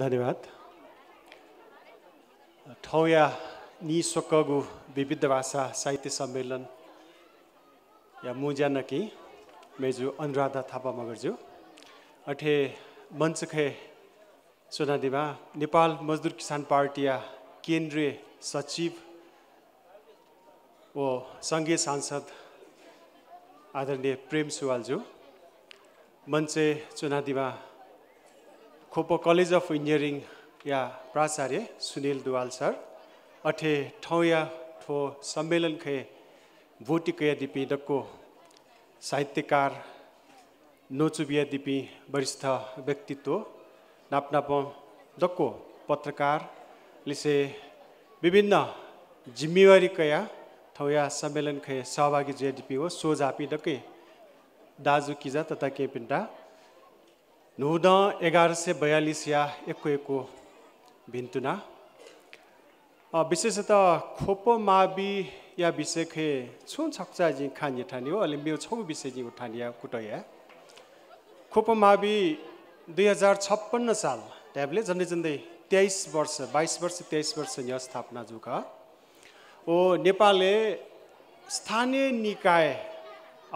धन्यवाद ठौया निसोकगु विविध भाषा साहित्य सम्मेलन या मुजानकी मेजु अनुराधा थापा मगरज्यू अठे मञ्चखे सोनाडीमा नेपाल मजदुर किसान पार्टी या केन्द्रीय सचिव ओ सङ्घीय सांसद आदरणीय प्रेम सुवालज्यू मञ्चे चुनादीमा खोपो कलेज अफ इन्जिनियरिङ या प्राचार्य सुनिल दुवाल सर अठे ठाउँ या ठो सम्मेलन खे भोटिक दिपी डक्को साहित्यकार नोचुबिया दिपी वरिष्ठ व्यक्तित्व नाप्नाप डक्को पत्रकार लिसे विभिन्न जिम्मेवारी कया ठाउँ या सम्मेलन खे सहभागी ज्याडिपी हो सो डक्कै दाजु किजा तथा के पिन्टा नुद एघार सय बयालिस या एकको भिन्तुना विशेषतः खोपो मावि या खे छुन छक्चा जी खानी ठानी हो अहिले मेरो छौ विषय जि उठानिया कुटया खोपो मावि दुई हजार छप्पन्न साल ट्याबले झन्डै झन्डै तेइस वर्ष बाइस वर्ष तेइस वर्ष यहाँ स्थापना जुक ओ नेपालले स्थानीय निकाय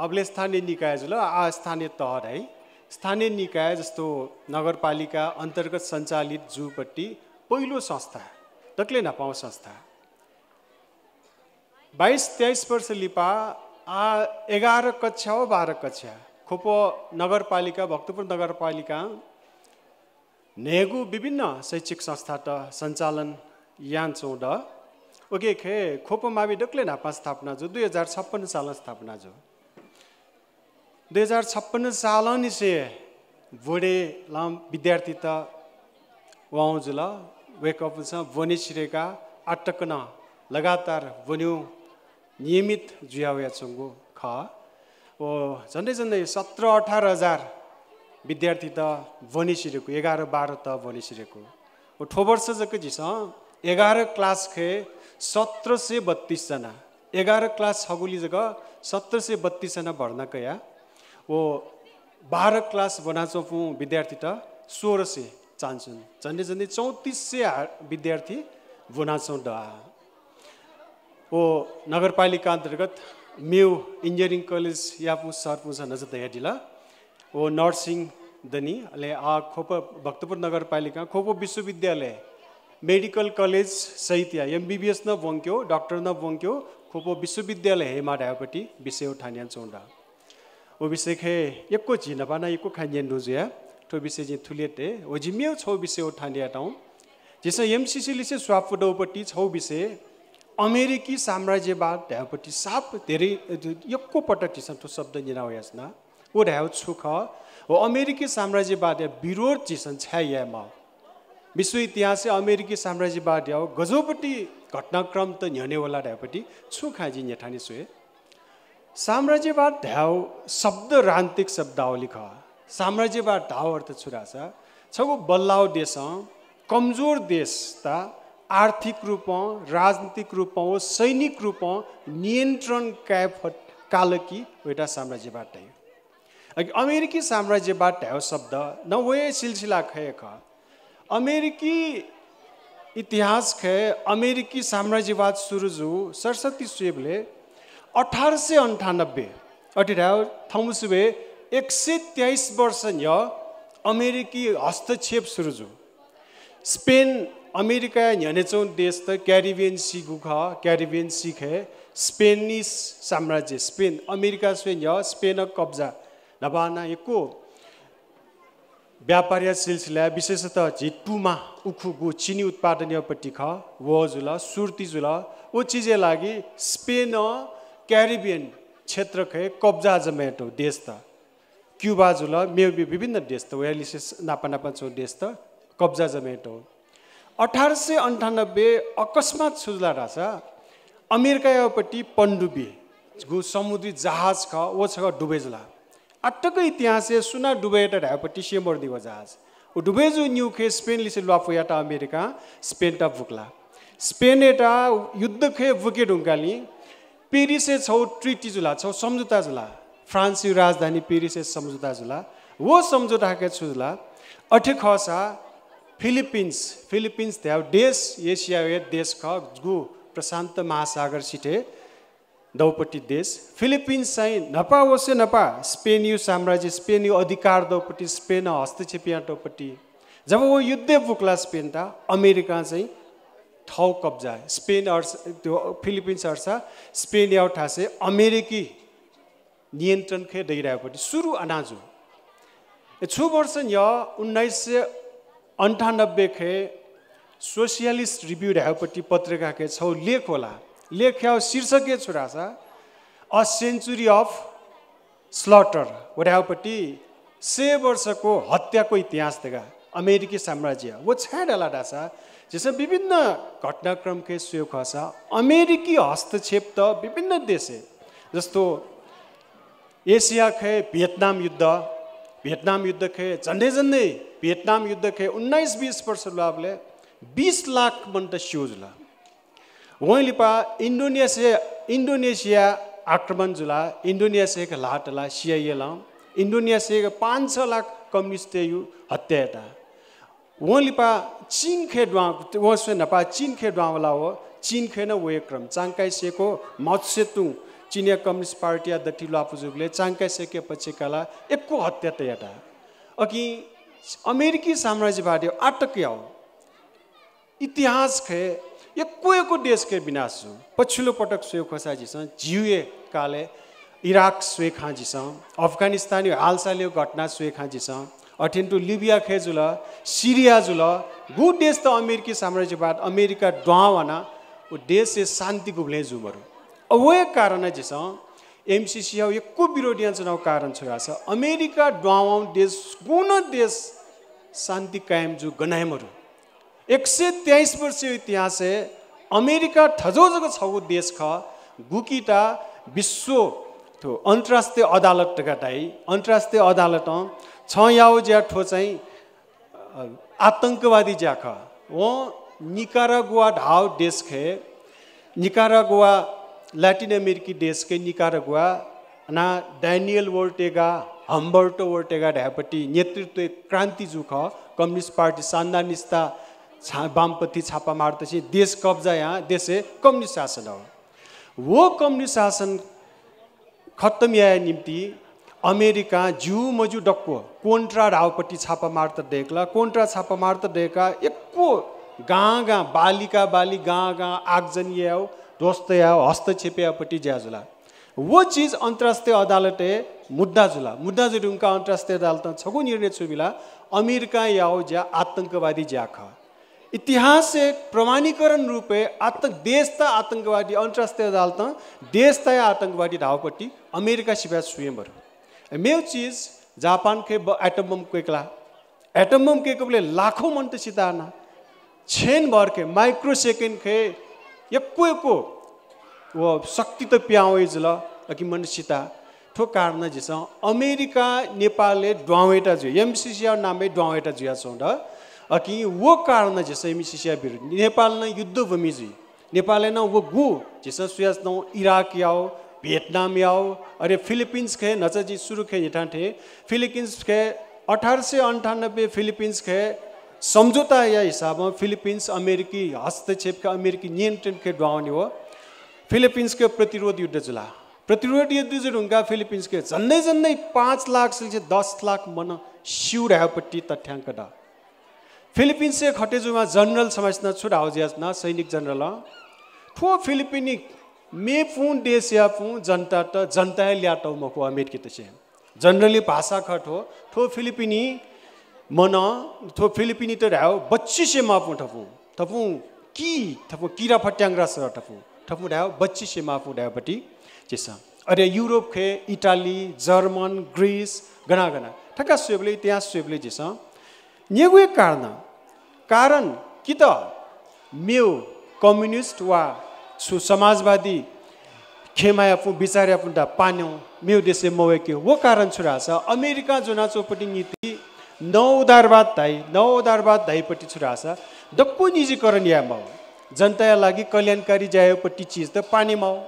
अबले स्थानीय निकाय जुल आ स्थानीय तहर है स्थानीय निकाय जस्तो नगरपालिका अन्तर्गत सञ्चालित जूपट्टि पहिलो संस्था टक्ले नपाउँ संस्था बाइस तेइस वर्ष लिपा आ एघार कक्षा हो बाह्र कक्षा खोप नगरपालिका भक्तपुर नगरपालिका नेगु विभिन्न शैक्षिक संस्था त सञ्चालन यान ड ओके खे खोप मावि डक्ले नापा स्थापना जो दुई हजार छप्पन्न सालमा स्थापना जो दुई हजार छप्पन्न साल नि से भोडे लाम विद्यार्थी त वाउँजुल वेकअप छ बोनी छिरेका अटकन लगातार बोन्यौ नियमित जुया छुङ्गो ख ओ झन्डै झन्डै सत्र अठार हजार विद्यार्थी त भनिसिरेको एघार बाह्र त भनिसिरेको ओ वर्ष जक झिस एघार क्लास खे सत्र सय बत्तिसजना एघार क्लास छगुली जग सत्र सय बत्तिसजना भर्ना कया वो बाह्र क्लास बनाचोपौँ विद्यार्थी त सोह्र सय चाहन्छन् झन्डै झन्डै चौतिस सय विद्यार्थी बुनाचौँ डा ओ नगरपालिका अन्तर्गत मेउ इन्जिनियरिङ कलेज यापु सरपुज नजर याडिला ओ नर्सिङ दनी अहिले आ खोप भक्तपुर नगरपालिका खोपो विश्वविद्यालय मेडिकल कलेज सहित या एमबिबिएस न बङ्क्यो डाक्टर न बङ्क्यो खोपो विश्वविद्यालय हेमा डायोपट्टि विषय उठानिया चौडा 오비세케 예꼬 지나바나 थुलेटे 칸옌도지야 토비세진 툴레테 오지미오 초비세 오탄디아타운 जिससे एमसिसीले चाहिँ छौ विषय अमेरिकी साम्राज्यवाद ढ्याउपट्टि साप धेरै एकको पटक चिसन त्यो शब्द निराउ यासना ओ ढ्याउ छुख हो अमेरिकी साम्राज्यवाद विरोध चिसन म विश्व इतिहास अमेरिकी साम्राज्यवाद या गजौपट्टि घटनाक्रम त न्यनेवाला ढ्याउपट्टि छुखा जी नेठानी सुए साम्राज्यवाद ढ्याउ शब्द रान्तिक शब्दावली ख साम्राज्यवाद ढाउ अर्थ छुरा छ छगो बल्लाउ देश कमजोर देश त आर्थिक रूपमा राजनीतिक रूपमा सैनिक रूपमा नियन्त्रण काय कालकी एउटा साम्राज्यवाद ढायो अघि अमेरिकी साम्राज्यवाद ढ्याउ शब्द न वे सिलसिला खै ख अमेरिकी इतिहास खै अमेरिकी साम्राज्यवाद सुरुजु सरस्वती स्वेबले अठार सय अन्ठानब्बे अठिराव थौसुबे एक सय तेइस वर्ष य अमेरिकी हस्तक्षेप सुरु जो स्पेन अमेरिका हेर्नेछौँ देश त क्यारिबियन सी गुख क्यारिबियन सिखे स्पेनिस साम्राज्य स्पेन अमेरिका स्पेन य स्पेन कब्जा लबाना एको व्यापार सिलसिला विशेषतः झिटुमा उखु गु चिनी उत्पादन ख वजुला सुर्ती जुल ऊ चिजे लागि स्पेन क्यारिबियन क्षेत्रकै कब्जा ಜಮೇಟು देश त क्युबा जुल मेबी विभिन्न देश त वयालिसिस नापा नापा छो देश त कब्जा जमेट हो अठार सय अन्ठानब्बे अकस्मात सुजला रहेछ अमेरिकापट्टि पण्डुबी समुद्री जहाज ख ओ छ डुबेजला आटक इतिहास सुना डुबेटा ढापट्टि सेमर जहाज ऊ डुबेजु न्यु खे स्पेन लिसे लुवाफो याटा अमेरिका स्पेन टा भुक्ला स्पेन एटा खे भुके ढुङ्गाली पेरिसे छौ ट्रिटी झुला छौ सम्झौता झुला फ्रान्सी राजधानी पेरिसे सम्झौता झुला वो सम्झौताकै के छुजुला अठे खसा फिलिपिन्स फिलिपिन्स त्या देश एसिया देश ख गु प्रशान्त महासागर सिटे दौपट्टि देश फिलिपिन्स चाहिँ नपा ओसे नपा स्पेन साम्राज्य स्पेन अधिकार दौपट्टि स्पेन हस्तक्षेप यहाँ दौपट्टि जब ऊ युद्ध बुक्ला स्पेन त अमेरिका चाहिँ ठाउँ कब्जा स्पेन अर्स त्यो फिलिपिन्स अर्स स्पेन एउटा से अमेरिकी नियन्त्रण खे दैरहेपट्टि सुरु अनाज हो छु वर्ष य उन्नाइस सय अन्ठानब्बे खे सोसियलिस्ट रिभ्यू रहेपट्टि पत्रिका के छौ लेख होला लेख या के छोरा छ अ सेन्चुरी अफ स्लटर वडापट्टि सय वर्षको हत्याको इतिहास देखा अमेरिकी साम्राज्य वो लाडा डासा जसमा विभिन्न घटनाक्रमकै सुयोग सहयोग अमेरिकी हस्तक्षेप त विभिन्न देश जस्तो एशिया खे भियतनाम युद्ध भियतनाम युद्ध खे झन्डै झन्डै भियतनाम युद्ध खे उन्नाइस बिस वर्ष लाभले बिस लाख मन्ट स्युज ल वहीँलिपा इन्डोनेसिया इन्डोनेसिया आक्रमण जुला इन्डोनेसियाको लाटला सिआइए इन्डोनेसियाको पाँच छ लाख कम्युनिस्ट यु हत्या wō चिन chīn khe नपा चिन sui वाला हो चिन खेन वेक्रम wō, chīn khe na wē kram, chāngkai seko चिनिया कम्युनिस्ट पार्टी एकको हत्या त यता अघि अमेरिकी साम्राज्यवादी आटक हो इतिहास खे एकको एकको देश के विनाश हो पछिल्लो पटक स्वे खोसाजीसँग जिउए काले इराक स्वे खाँजीसँग अफगानिस्तानी हालसालियो घटना स्वे खाँजीसँग अटेन टु लिबिया खेजुल सिरिया जुल गु देश त अमेरिकी साम्राज्यवाद अमेरिका डुवाना ऊ देश शान्ति शांति गुबले जुमर अवे कारण जिस एमसीसी हाउ एक विरोधी चुनाव कारण छोरा छ अमेरिका डवाउँ देश कुन देश शान्ति कायम जु गनायमहरू एक सय तेइस वर्ष इतिहास है अमेरिका ठजो जग छौ देश ख गुकिटा विश्व त्यो अन्तर्राष्ट्रिय अदालत गटाई अन्तर्राष्ट्रिय अदालत ज्या ज्याठो चाहिँ आतङ्कवादी ज्याख हो निकारा गुवा ढाउ देश निकारा गुवा ल्याटिन अमेरिकी देशकै निकारा गुवा ना ड्यानियल वोल्टेगा हम्बर्टो वोल्टेगा ढ्यापट्टि नेतृत्व क्रान्ति जुख कम्युनिस्ट पार्टी निस्ता छा वामपत्ती छापा मार्दछ देश कब्जा यहाँ देश कम्युनिस्ट शासन हो वो कम्युनिस्ट शासन खत्तम या निम्ति अमेरिका ज्यू मजु डक्को कोन्ट्रा राउपट्टि छापा मार्त देखला कोन्ट्रा छापा मार्त देखा एक्को गाँ गाँ बालिका बाली गाँ गाँ आगजन ये ध्वस्त दोस्त आओ ज्याजुला वो चिज अन्तर्राष्ट्रिय अदालते मुद्दा जुला मुद्दा जुलुङका उनका अंतर्राष्ट्रीय अदालत छगो निर्णय छुबिला अमेरिका याओ ज्या आतङ्कवादी ज्या इतिहास प्रमाणीकरण रूपे आतंक देश त आतङ्कवादी अन्तर्राष्ट्रिय अदालत देश त आतङ्कवादी धावपट्टि अमेरिका सिवाय स्वयंवर मेरो चिज जापानकै एटम बम क्वेकला एटम बम क्वेकले लाखौं मंट सिताना छेन भर के माइक्रो सेकेंड खे यक्को यक्को वो शक्ति त प्याओ इजल कि मन सिता ठो कारण जेस अमेरिका नेपालले डुवाटा जुयो एमसिसिया नामे डुवाटा जुया छौँ र अकि वो कारण जेस एमसिसिया विरुद्ध नेपाल न युद्ध भूमि जुई नेपालले न वो गु जिस सुयास न इराक याओ भियतनाम आओ अरे फिलिपिन्स खे नचा जी खे हेठां थे फिलिपिन्स खे अठारह सौ अंठानब्बे फिलिपिन्स खे समझौता या हिसाबमा फिलिपिन्स अमेरिकी हस्तक्षेप अमेरिकी नियंत्रण के डुआने हो फिलिपिन्सको के प्रतिरोध युद्ध जुला प्रतिरोध युद्ध जुल उनका फिलीपींस के जन्ने पाँच लाख से दस लाख मन शिव रहापट्टी तथ्यांक डा फिलीपींस खटेजुमा जनरल समझना छुट हाउजियास न सैनिक जनरल ठो फिलिपिनिक मे फुँ देश जनता त जनता ल्याटौँ मको अमेरकी त चे जनरली भाषा खट हो थो फिलिपिनी मन थो फिलिपिनी त ढ्या बच्ची बच्चीसे मापु ठपु थपु कि थपु किरा फट्याङ्ग्रा र ठपु ठपु बच्ची बच्चीसे मापु ढ्यापट्टि चेछ अरे युरोप खे इटाली जर्मन ग्रिस गना गना ठक्का सुबले त्यहाँ सुबले जेस यहाँ कारण कारण कि त मेउ कम्युनिस्ट वा समाजवादी खेमाया आफ्नो बिचार्या आफ्नो पान्यौँ मेरो देशे मवेक्यो वो कारण छुरा छ अमेरिका जुना चौपट्टि नीति न उदारवाद धाई नौ उदारवाद धाइपट्टि छुरा छ डक्कु निजीकरण या माओ जनताया लागि कल्याणकारी जायोपट्टि चिज त पानी माओ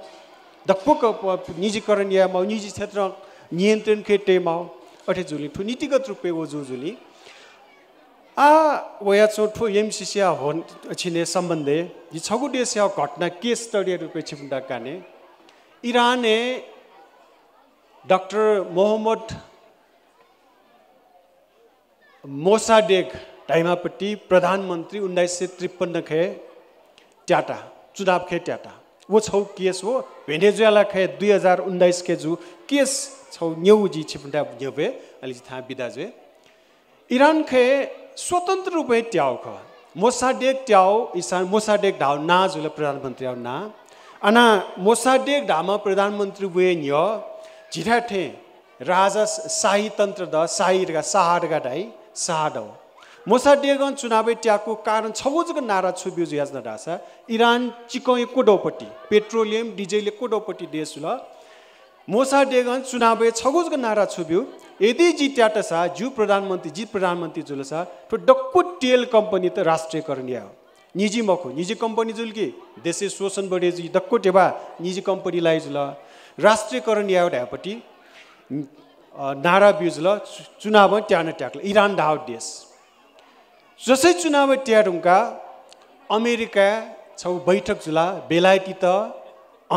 को निजीकरण या माओ निजी क्षेत्र नियन्त्रण खेटेमा अठे झुली ठु नीतिगत रूपे वो झुली आ वया चोठो एमसिसिया हो छिने सम्बन्धे यी छौगेसिया घटना के स्तरीय पछि छिपुन्टा काने इराने डाक्टर मोहम्मद मोसाडेग ढाइमापट्टि प्रधानमन्त्री उन्नाइस सय त्रिपन्न ट्याटा चुनाव खे ट्याटा ऊ छौ केस हो भेनेजुएला खे दुई हजार जु केस छौ न्यौजी छिपुन्टा न्यौ अलि अहिले थाहा बिदाजुए इरान खे स्वतन्त्र रूपे ट्याउ ख मोसाडेक ट्याउ इसान मोसाडेक ढाउ ना जुल प्रधानमन्त्री आउ ना अना मोसाडेक ढामा प्रधानमन्त्री वे न्य झिराठे राजा शाही तन्त्र द शाहीरगा साहारका ढाइ शाहडौ मोसाडेक चुनावै ट्याको कारण छगोजको नारा छुब्यु याजना नडासा इरान चिकौँ कोडौपट्टि पेट्रोलियम डिजेलले कोडौपट्टि देश ल मोसाडेगन चुनावे छगोजको नारा छुब्यु यदि जी ट्याटा छ जु प्रधानमन्त्री जी प्रधानमन्त्री जुल छ त्यो डक्कु टेल कम्पनी त राष्ट्रियकरण या हो निजी मखो निजी कम्पनी जुल कि देशे शोषण बढे जी डक्कु टेबा निजी कम्पनीलाई जुल राष्ट्रियकरण या ढ्यापट्टि नारा बिजुल चुनाव ट्यान ट्याक्ल इरान ढाउ देश जसै चुनाव ट्याडुङका अमेरिका छौ बैठक जुला बेलायती त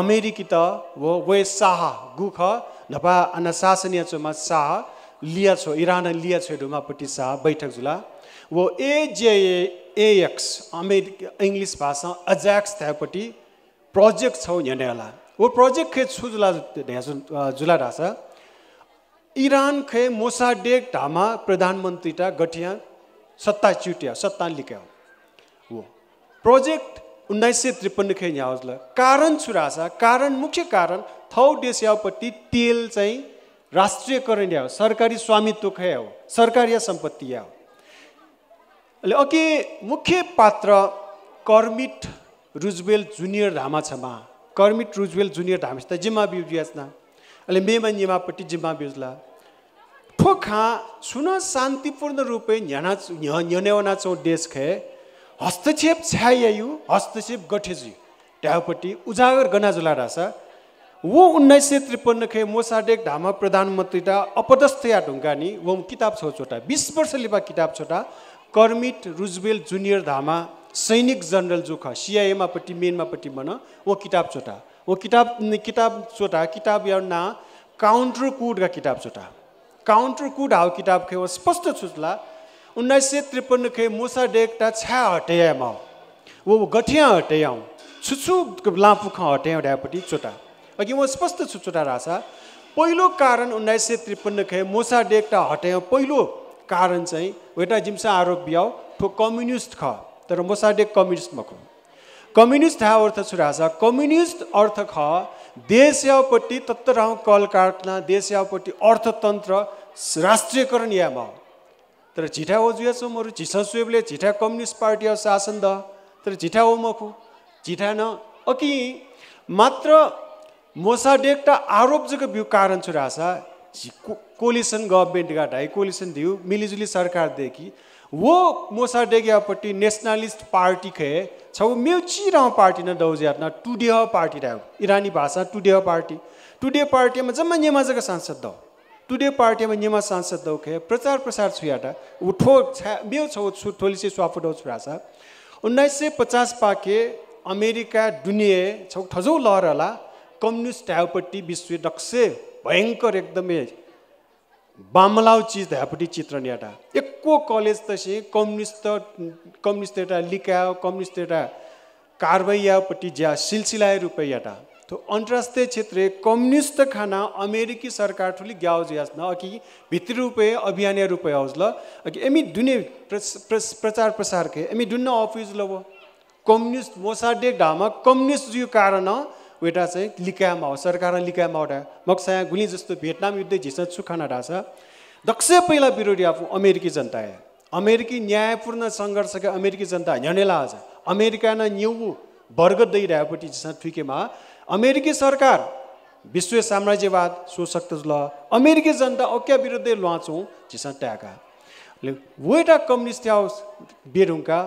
अमेरिकी त व वे साह गुख नपा अनसासनिया छोमा शाह लिया छो इरान लिया छो डुमापट्टि शाह बैठक जुला वो ए जे एक्स अमेरिका इङ्ग्लिस भाषा अज्याक्स थ्यापट्टि प्रोजेक्ट छौ हेला वो प्रोजेक्ट खे छु जुला जुला ढासा इरान खे मोसाडेक ढामा प्रधानमन्त्री टा गठिया सत्ता चुट्या सत्ता लिक्या वो प्रोजेक्ट उन्नाइस सय त्रिपन्न खे यहाँ कारण छु रासा कारण मुख्य कारण देश यापट्टि तेल चाहिँ राष्ट्रियकरण या हो सरकारी स्वामित्व खै हो सरकारी सम्पत्ति या हो अहिले अघि मुख्य पात्र कर्मिट रुजवेल जुनियर धामा छमा कर्मिट रुजवेल जुनियर धामा छ जिम्मा बिउज याचना अहिले मेमा निमापट्टि जिम्मा बिउजला ठोखा सुन शान्तिपूर्ण रूपे न्याना न्यनेवना देश खै हस्तक्षेप छ्यायु हस्तक्षेप गठेजु ट्याउपट्टि उजागर गनाजुला रासा वो उन्नाइस सय त्रिपन्नखे मोसाडेक ढामा अपदस्थ अपदस्थया ढुङ्गानी वो किताब छ छोटा बिस वर्ष लिपा किताब छोटा कर्मिट रुजबेल जुनियर धामा सैनिक जनरल जो ख सिआइएमापट्टि मेनमापट्टि भन वो किताब छोटा वो किताब किताब छोटा किताब या ना काउन्टर कुडका किताब छोटा काउन्टर कुड हाउ किताब खे स्पष्ट छुच्ला उन्नाइस सय त्रिपन्न खै मोसाडेक डेकटा छ्या हटेयामा वो गठिया हटेयाउँ छुछु लापुख हटेयाउँ ढ्यापट्टि चोटा छोटा अघि म स्पष्ट छु छुटुटारहेको छ पहिलो कारण उन्नाइस सय त्रिपन्न खे मोसा डेक्टा हटायो पहिलो कारण चाहिँ वेटा जिम्सा आरोप ब्याउ ठो कम्युनिस्ट ख तर मोसा डेक कम्युनिस्ट मखु कम्युनिस्ट हा अर्थ छु राजा कम्युनिस्ट अर्थ ख देश यापट्टि तत्तराउ कल देश यापट्टि अर्थतन्त्र राष्ट्रियकरण या हो तर झिठा हो जुया सोमहरू झिसा सुबले झिठा कम्युनिस्ट पार्टी शासन द तर झिठा हो मखु झिठा न अकि मात्र मोसाडेकटा आरोप बिउ कारण छु रासा कोलिसन गभर्मेन्ट गाट है कोलिसन दिउ मिलिजुली सरकारदेखि वो यापट्टि नेसनलिस्ट पार्टी खे छ मेउची र पार्टी न दौज्यात न टुडे पार्टी रह्यो इरानी भाषा टुडे पार्टी टुडे पार्टीमा जम्मा नेमा नेमाजको सांसद दौ टुडे पार्टीमा नेमा सांसद दौ खे प्रचार प्रसार छुयाटा ऊ ठो छ्या मेउ छौ ठोलिसे स्वाफुडौ छु रासा उन्नाइस सय पचास पाके अमेरिका दुनिया छौ ठजौ लहरला कम्युनिस्ट ढ्याउपट्टि विश्व डक्से भयङ्कर एकदमै बामलाउ चिज ढ्यापट्टि चित्रण एउटा एक्को कलेज त तसे कम्युनिस्ट कम्युनिस्ट एउटा लिका कम्युनिस्ट एउटा कारवाहीपट्टि ज्या सिलसिला रुपये एउटा तो अन्तर्राष्ट्रिय क्षेत्र कम्युनिस्ट खाना अमेरिकी सरकार ठुलो ग्याउज यास न अघि भित्र रूपे अभियान रुपये ल अघि एमी दुने प्रस, प्रचार प्रसारकै एमी दुन्न अफिज ल कम्युनिस्ट मोसाडे ढामा कम्युनिस्ट जो कारण वेटा चाहिँ लिकामा हो सरकार लिकामा एउटा मक्सा गुली जस्तो भियतनाम युद्ध झिसा सुखाना ढाँचा दक्ष पहिला विरोधी आफू अमेरिकी जनता अमेरिकी न्यायपूर्ण सङ्घर्षका अमेरिकी जनता झन्डेला आज अमेरिकाना न्यु वर्ग दैरहेपट्टि झिसन ठुकेमा अमेरिकी सरकार विश्व साम्राज्यवाद सोशक्त ल अमेरिकी जनता अक्या विरुद्धै लुवाचौँ झिसा ट्याका वेटा कम्युनिस्ट हाउस बेरुङका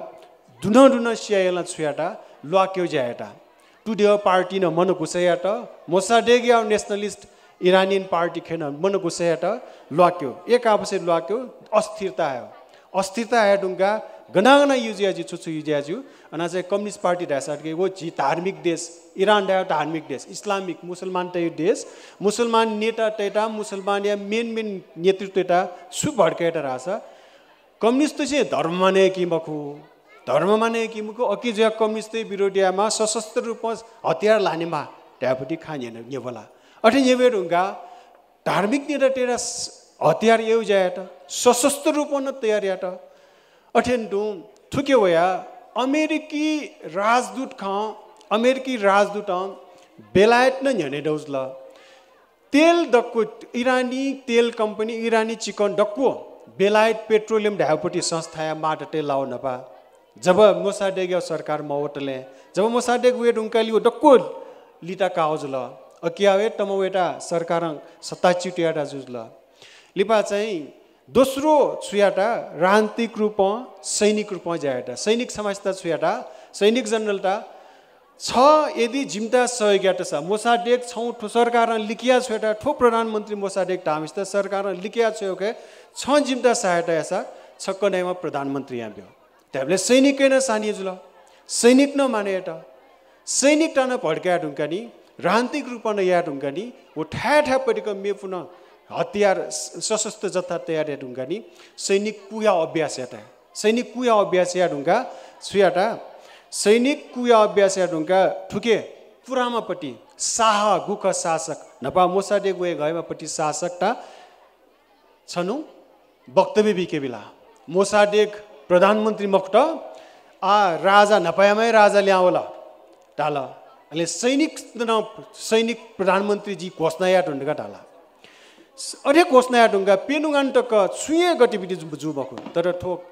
दुन ढुन सियाला छुयाटा ल्वाक्यो ज्याएटा टु tudeo पार्टी न mana gusayata mosadeghi our nationalist iranian party khena mana gusayata lwakyo ek लुवाक्यो एक asthirta लुवाक्यो अस्थिरता आयो घना गनागना युजियाजी छुछु युजियाज्यू अना चाहिँ कम्युनिस्ट पार्टी ढाइसाटके गयो जी धार्मिक देश इरान डायो धार्मिक देश इस्लामिक मुसलमान यो देश मुसलमान नेता टैटा मुसलमान या मेन मेन नेतृत्व एउटा सु भड्का एउटा रहेछ कम्युनिस्ट चाहिँ धर्म नै कि मखु नै किमुको अकिजया कम्युनिस्टै विरोधियामा सशस्त्र रूपमा हतियार लानेमा ट्यापट्टि खाने नेवला अठे नेवेर हुँगा धार्मिक टेरा हतियार येऊ त सशस्त्र रूपन तयार त अठेन डुङ थुके वया अमेरिकी राजदूत ख अमेरिकी राजदूत बेलायत न झने डौजल तेल डक्कु इरानी तेल कम्पनी इरानी चिकन डक्कु बेलायत पेट्रोलियम ढ्यापुटी संस्था माटटे लाउन नपा जब मोसाडेग या सरकार मवटले जब मोसाडेग वेट उंकाली डक्को लिटा ल कावजला वेटा सरकार सरकार चिटियाटा जुज जुजला लिपा चाहिँ दोस्रो छुयाटा राजनीतिक रूप सैनिक रूपमा ज्याटा सैनिक समाजता छुयाटा सैनिक जनरलटा छ यदि जिम्ता सहयोग्याट छ मोसाडेग छौँ ठो सरकार लिखिया छु ठो प्रधानमन्त्री मोसाडेग टामिस त सरकार लिखिया छु के छ जिम्ता सहायता यासा छक्क नैमा प्रधानमन्त्री यहाँ भयो सैनिकै सैनिक नमाने सैनिक सैनिक ಮಾನೆಯಟ भड्क्या ढुङ्गा नि रान्तिक रूपमा नै ಯಾಟ್ ಉಂಕನಿ नि ऊ ठ्या ठ्यापट्टिको मेपुन हतियार सशस्त्र जथा तयार या नि सैनिक कुया अभ्यास याटा सैनिक कुया अभ्यास या ढुङ्गा सुयाटा सैनिक कुया अभ्यास या ढुङ्गा ठुके पुरामापट्टि शाह गुख शासक नपा मोसाडे गए घयमापट्टि शासक टा छनु वक्तव्य बिके बेला मोसाडेग प्रधानमन्त्री आ राजा नपाएमै राजा ल्याओला ढाला अहिले सैनिक सैनिक प्रधानमन्त्रीजी घोषणाया ढुङ्गा ढाला अरे पेनुगान्टक छुए गतिविधि जु भएको तर ठोक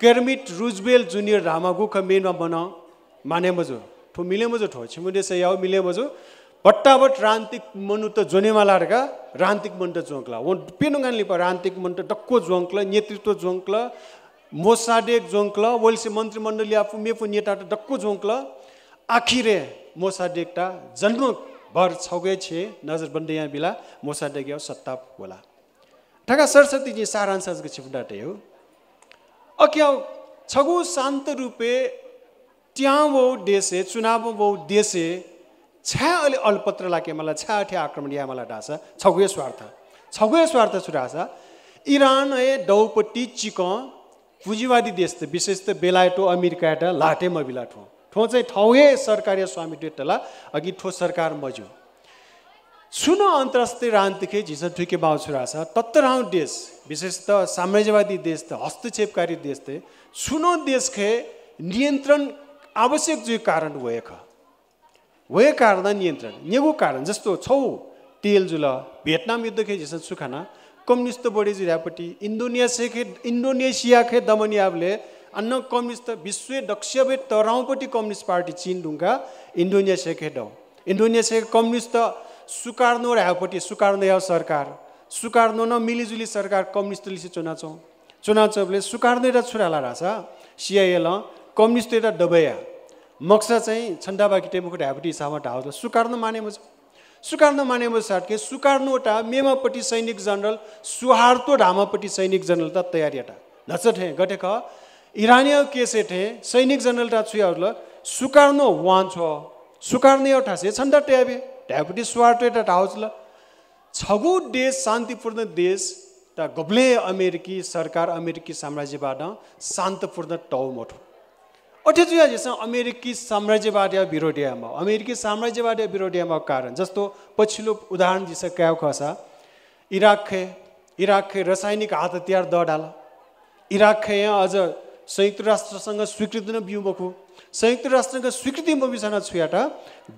केर्मिट रुजबेल जुनियर रामागुख मेनमा बना माने मजु ठो मिले मजु ठो छिमुस सयाउ मिले मजु त जोनेमा ಮನುತ रान्तिक मन त ಜೋಂಕ್ಲ पेनुङ्गानले रान्तिक मन त डक्को ಜೋಂಕ್ಲ नेतृत्व ಜೋಂಕ್ಲ मोसाडेक जोङ्क्ल ओल्से मन्त्रीमण्डली आफू मेफु त डक्को जोङ्क्ल आखिरे मोसाडेकटा भर छगे छे नजर बन्दै यहाँ बिला मोसाडेक या सत्ता होला ठगा सरस्वतीजी सारांशको छिपडाटे हो अख्याउ छगु शान्त रूपे त्यहाँ भौ देशे चुनाव वौ देशे छ्या अलि अल्पत्र लाग्यो मलाई छ्या अठे आक्रमण या मलाई डासा छगुए स्वार्थ छगुए स्वार्थ छुडासा इरान ए डौपट्टी चिक पुँजीवादी देश त विशेष त बेलायटो अमेरिका एट लाटे मबिला ठो ठो चाहिँ हे सरकारी स्वामी डेटला अघि ठो सरकार मज्यो सुन अन्तर्राष्ट्रिय रान्तिकै झिस ठुके बाउ छुराछ तत्तराउँ देश विशेष त साम्राज्यवादी देश त हस्तक्षेपकारी देश थिए सुनो देश खे नियन्त्रण आवश्यक जो कारण ख वे कारण नियन्त्रण नेगो कारण जस्तो छौ तेल जुल भियतनाम युद्ध खे सुखाना कम्युनिस्ट बढी जिरापट्टि इन्डोनेसिया खे इन्डोनेसिया खे दमनियाबले अन्न कम्युनिस्ट विश्व दक्षबे तराउपट्टि कम्युनिस्ट पार्टी चिन ढुङ्गा इन्डोनेसिया खे डौ इन्डोनेसिया कम्युनिस्ट सुकार्नु रापट्टि सुकार्नो या सरकार सुकार्नु न मिलिजुली सरकार कम्युनिस्टले चुनाचौँ चुनाचौँले सुकार्नो र छुराला रहेछ सिआइएल कम्युनिस्ट एउटा डबैया मक्सा चाहिँ छन्डाबाकी टेमुखो ढापटी हिसाबमा ढाउ सुकार्नु मानेमुज सुकार्नु मानेमुज सुकार्नु सुकार्नुवटा मेमापट्टि सैनिक जनरल सुहार्तो ढामापट्टि सैनिक जनरल त तयारी एटा नचठे गटे ख इरानी केसे ठे सैनिक जनरल टा ल सुकार्नु वान छ सुकार्ने एउटा से छन्दा ट्याबे ढ्यापट्टि सुहार्तो एउटा ढाउँछ ल छगु देश शान्तिपूर्ण देश त गब्ले अमेरिकी सरकार अमेरिकी साम्राज्यबाट शान्तपूर्ण टाउ मोठो अठेचुया जसमा अमेरिकी साम्राज्यवाद हो अमेरिकी साम्राज्यवाद विरोधियामा कारण जस्तो पछिल्लो उदाहरण जसो क्या खसा इराकखे इराकखे रासायनिक हात हतियार द डाल इराकखे यहाँ अझ संयुक्त राष्ट्रसँग स्वीकृति नै बिउ संयुक्त राष्ट्रसँग स्वीकृति मबिसन छुयाट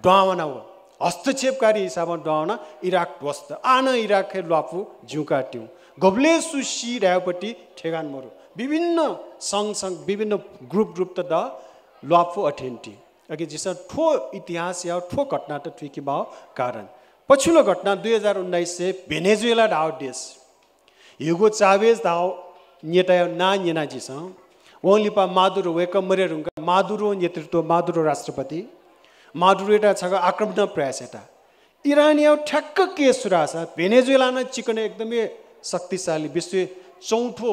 डुवाना हो हस्तक्षेपकारी हिसाबमा डुवाना इराक ध्वस्त आन इराकै ल्वाफु जिउका काट्यौँ घब्ले सुसी ठेगान मरु विभिन्न सँगसँग विभिन्न ग्रुप ग्रुप त द लफो अथेन्टी अघि जिस ठो इतिहास या ठो घटना त ठिक भयो कारण पछिल्लो घटना दुई हजार उन्नाइस सय भेनेजुएला ढाओ देश हिगो चावेज धाओ नेता ना नेनाजीसँग वङलिपा माधुरो वेक मरेरुङका मादुरो नेतृत्व माधुरो राष्ट्रपति माधुरो एउटा छ आक्रमण प्रयास यता इरानी ठ्याक्क के सुरा छ भेनेजुएला चिकन एकदमै शक्तिशाली विश्व चौथो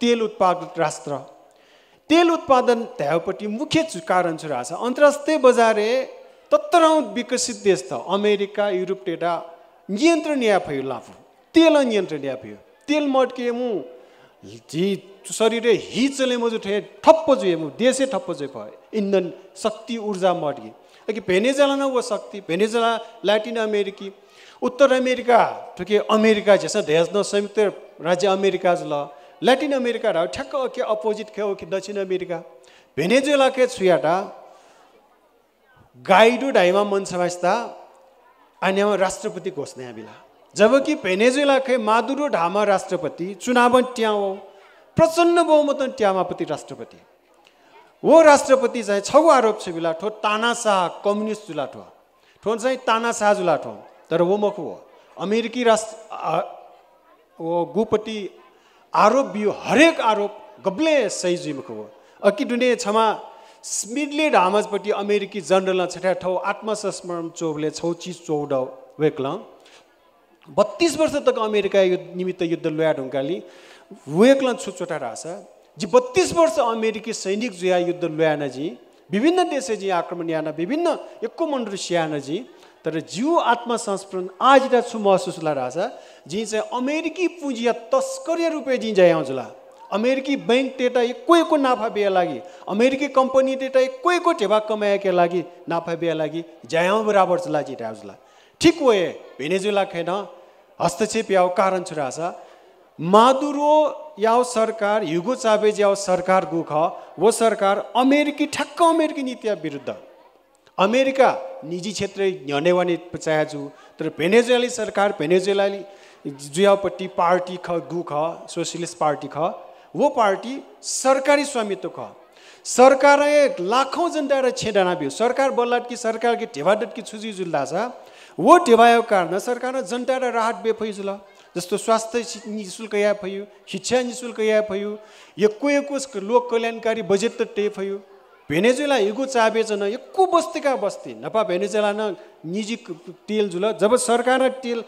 तेल उत्पादक राष्ट्र तेल उत्पादन ध्यापट्टि मुख्य कारण छु रहेछ अन्तर्राष्ट्रिय बजारे तत्रौँ विकसित देश त अमेरिका युरोप टेटा नियन्त्रण या भयो लाभ तेल नियन्त्रण या भयो तेल मटके मु जी शरीरे हि चले मजु ठे ठप्प जुए म देशै ठप्प जुए भयो इन्धन शक्ति ऊर्जा मटके कि भेनेजला न वो शक्ति भेनेजला ल्याटिन अमेरिकी उत्तर अमेरिका ठुके अमेरिका जस्तो देश न संयुक्त राज्य अमेरिका ल ल्याटिन अमेरिका र ठ्याक्क के अपोजिट के हो कि दक्षिण अमेरिका भेनेजुएला के छुयाटा गाइडु ढाइमा मनसभास्ता अनि राष्ट्रपति घोषणा बिला जबकि भेनेजुएला के मादुरो ढामा राष्ट्रपति चुनाव ट्याओ प्रचण्ड बहुमतन ट्यामापति राष्ट्रपति हो राष्ट्रपति चाहिँ छौ आरोप छ बेला ठो तानासाह कम्युनिस्ट जुलाठो ठो चाहिँ तानासाह जुलाठो तर वो मखु हो अमेरिकी राष्ट्र वो गुपटी आरोप बियो हरेक आरोप गब्ले सही जुमको हो अकिडुने छमा स्मिडले ढामजपट्टि अमेरिकी जनरल छेठा ठाउँ आत्मसंस्मरण चौबले छौची चौड वेक्ल बत्तिस वर्ष तक अमेरिका युद्ध निमित्त युद्ध लुया ढुङ्गाली वेक्ल छुचोटा रहेछ जी बत्तिस वर्ष अमेरिकी सैनिक जुया युद्ध लुयानजी विभिन्न देशजी आक्रमण याना विभिन्न एक मन्डल सियानजी तर जिउ आत्मा आज आ छु महसुस रहेछ जि चाहिँ अमेरिकी पुँजी तस्करी रुपियाँ जी जाय आउँछला अमेरिकी बैंक टेटा कोही नाफा बिहा लागि अमेरिकी कम्पनी टेटा कोही एक्को ठेवा कमाएका लागि नाफा बिहा लागि जायौँ बराबर छ जिटा आउँछला ठिक हो ए भेनेजुला खेन हस्तक्षेप याउ कारण छु रहेछ मादुरो याउ सरकार हिगो चाबेज याउ सरकार गुख वो सरकार अमेरिकी ठ्याक्क अमेरिकी नीति विरुद्ध अमेरिका निजी क्षेत्र क्षेत्रे भने चाहन्छु तर भेनेजुएली सरकार भेनेजुएलाली जुयापट्टि पार्टी ख गु ख सोसियलिस्ट पार्टी ख वो पार्टी सरकारी स्वामित्व ख सरकार लाखौँ जनता र छेडाना भयो सरकार बल्लाट कि सरकार ढेवा छुजी जुल्दा छ वो ढेवायो कारण सरकार जनता र राहत बे फैजुल जस्तो स्वास्थ्य शुल्क याप भयो शिक्षा निशुल्क याप भयो यो कोही कोस लोक कल्याणकारी बजेट त टे फयो भेनेजुला हिगो चाबेचन एक बस्तीका बस्ती नपा भेनेजुला न निजी तेल झुल जब सरकार र तेल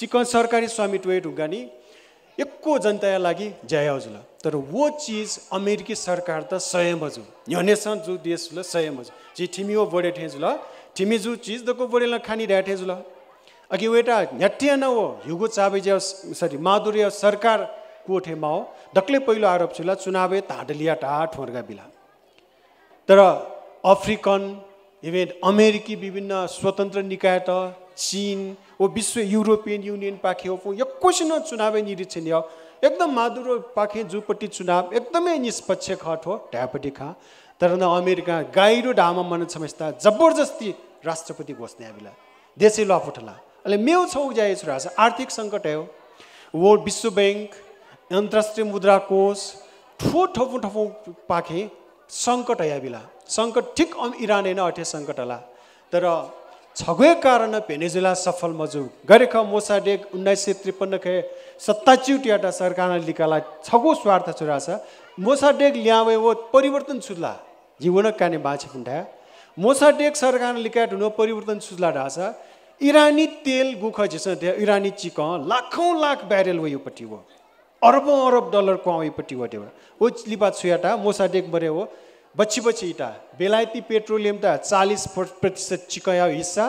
चिकन सरकारी स्वामी स्वामित्व ढुङ्गानी एक्को जनताका लागि जुल तर वो चिज अमेरिकी सरकार त सयमजु यनेसन जो देश जुल सयमजु जे ठिमी बढे ठेज ल ठिमी जु चिज दको ल खानी ठेज ल अघि एउटा ह्याटिया न हो हिगो चाबे सरी माधुर्य सरकार कोठेमा हो डक्लै पहिलो आरोप छु ल चुनावे ताडलिया टा ठोर्गा बिला तर अफ्रिकन इभेन अमेरिकी विभिन्न स्वतन्त्र निकाय त चिन ओ विश्व युरोपियन युनियन पाखे हो यक्कोसिन चुनावै निरीक्षण हो एकदम माधुरो पाखे जुपट्टि चुनाव एकदमै निष्पक्ष खट हो ढ्यापट्टि खा तर न अमेरिका गाइरो ढामा मन समस्ता जबरजस्ती राष्ट्रपति घोषणा हामीलाई देशै लफुटला अहिले मेउ छौ उजाए छु छ आर्थिक सङ्कट आयो वर्ल्ड विश्व ब्याङ्क अन्तर्राष्ट्रिय मुद्रा कोष ठो ठफु ठपु पाखे सङ्कट या सङ्कट ठिक संकट इरान नै अठे सङ्कट होला तर छगै कारण भेनेजुला सफल मजु गरेख मोसाडेक उन्नाइस सय त्रिपन्न खे सत्ताच्युटियाटा सरकारले लिकाला छगो स्वार्थ छुराछ मोसाडेक ल्यावे वो परिवर्तन छुला जीवन काने बाँचे पुन्ठा मोसाडेक सरकारले लिकाट हुनु परिवर्तन छुला ढाछ इरानी तेल गुख झिसन इरानी चिक लाखौँ लाख ब्यारेल हो योपट्टि हो अरबौँ अरब डलर एउटा ओ लिपा छुयाटा डेक मरे हो बच्ची बच्ची इटा बेलायती पेट्रोलियम त चालिस प्रतिशत चिकया हिस्सा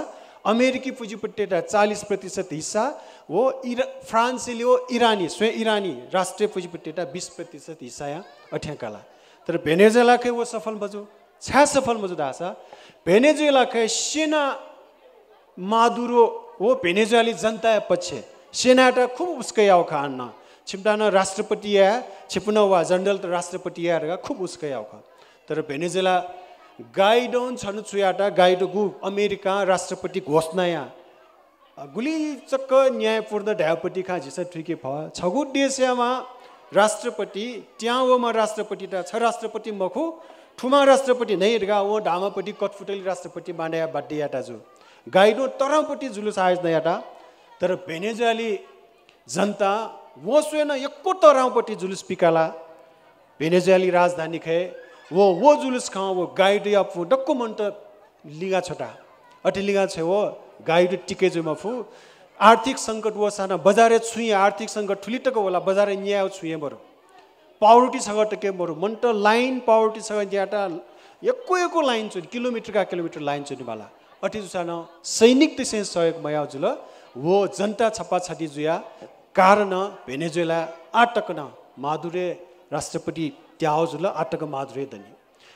अमेरिकी पुँजीपट्टि त चालिस प्रतिशत हिस्सा हो इरा फ्रान्सले हो इरानी स्वयं इरानी राष्ट्रिय पुँजीपट्टि त बिस प्रतिशत हिस्सा यहाँ अठ्याङ्काला तर भेनेजुलाकै हो सफल बजो छ्या सफल बजो दासा भेनेजुलाकै सेना मादुरो हो भेनेजुली जनता पक्ष सेनाटा खुब उसकै आउ खान्न राष्ट्रपति या वा जनरल राष्ट्रपति या ರಾಷ್ಟ್ರಪತಿಯಾರ್ಗ खुब उसकै आउँछ तर भेनेजेला गाइडोन छनु छुयाटा गाइड गु अमेरिका राष्ट्रपति घोषणाया गुली चक्क न्यायपूर्ण ढ्यापट्टि खा झिसा ठिकै फ छगु देशमा राष्ट्रपति ओमा राष्ट्रपति त छ राष्ट्रपति मखु ठुमा राष्ट्रपति नै हिर्गा ओ ढामापट्टि कटफुटेली राष्ट्रपति बाटे याटा जो गाइडो तरपट्टि जुलुस आयोजना याटा तर भेनेजली जनता वो ವೋಸ್ವೇನ ಎಕ್ಕೊತ್ತ ರಾವ್ಪಟ್ಟಿ जुलुस पिकाला भेनेजुएली राजधानी खे वो वो जुलूस खाओ वो गाइड या फू डक्को मन त लिगा छोटा अटी लिगा छे वो गाइड टिके जुमा फू आर्थिक सङ्कट वो साना बजारे छुएँ आर्थिक सङ्कट ठुलिटको होला बजारे न्याय छुएँ बरु पावरोटी सङ्कट के बरु मन त लाइन पावरोटी सङ्कट ज्याटा एक्को एक्को लाइन छु किलोमिटरका किलोमिटर लाइन छु वाला अटी जुसाना सैनिक त्यसै सहयोग मया जुल वो जनता छप्पा छाती जुया भेनेजुएला ವೆನೆಜುವೆಲಾ ಆಟಕನ ಮಾಧುರೆ राष्ट्रपति ತ್ಯಾವುಜುಲ आटक ಮಾಧುರೆ ದನಿ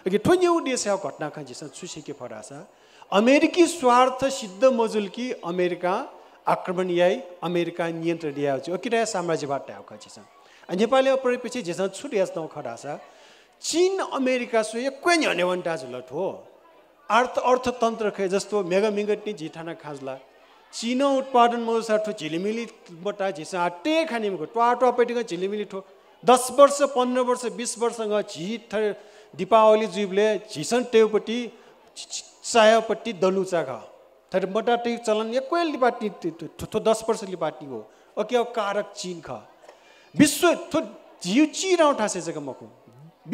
अघि ठोन्यौ देश घटना खान जिसन सुसेके फरासा अमेरिकी स्वार्थ सिद्ध मजुल अमेरिका आक्रमण याई अमेरिका नियन्त्रण या अकि कि साम्राज्यबाट आएको खा जिसन अनि नेपाली अपरेपछि झेसन छुट याच नौ चिन अमेरिका सो क्वेन कोइन हने वन्टा हो अर्थ अर्थतन्त्र खै जस्तो मेगा मिङ्गटनी झिठाना खाँजला चिनो उत्पादन मोर्साठो झिलिमिली बट्टा झिसा आटे खानेको ट्वाट्वापेटिङ झिलिमिली ठो दस वर्ष पन्ध्र वर्ष बिस वर्षसँग झी थर दिपावली जीवले झिसन टेउपट्टि चायापट्टि दलुचा घ थर बट्टा चलन एकै लिपाटी थो दस वर्ष लिपाटी हो ओके कारक चिन ख विश्व थो झिउ चिराउ ठासे जग्गा मकु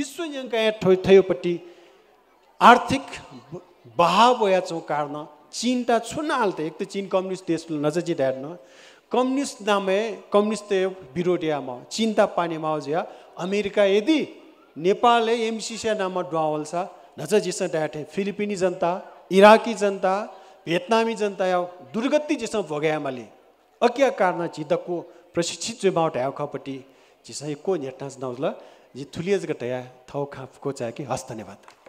विश्व यहाँ ठोपट्टि आर्थिक बहाव या चौँ कारण Cinta त एक त चिन communist communist desh naja communist नामे कम्युनिस्ट त communist birodya ma. चिन्ता पानीमा ma जिया अमेरिका यदि नेपाल एमसिसिया नाममा ड्वावल छ नज डाटे फिलिपिनी जनता इराकी जनता भियतनामी जनता या दुर्गति जेसन भोगायामाले अक्या कारण जितको प्रशिक्षित जुमा ढाउ खपट्टि जिसन को नेटनास नउला जि थुलिएज गटया थौ खापको चाहिँ कि हस् धन्यवाद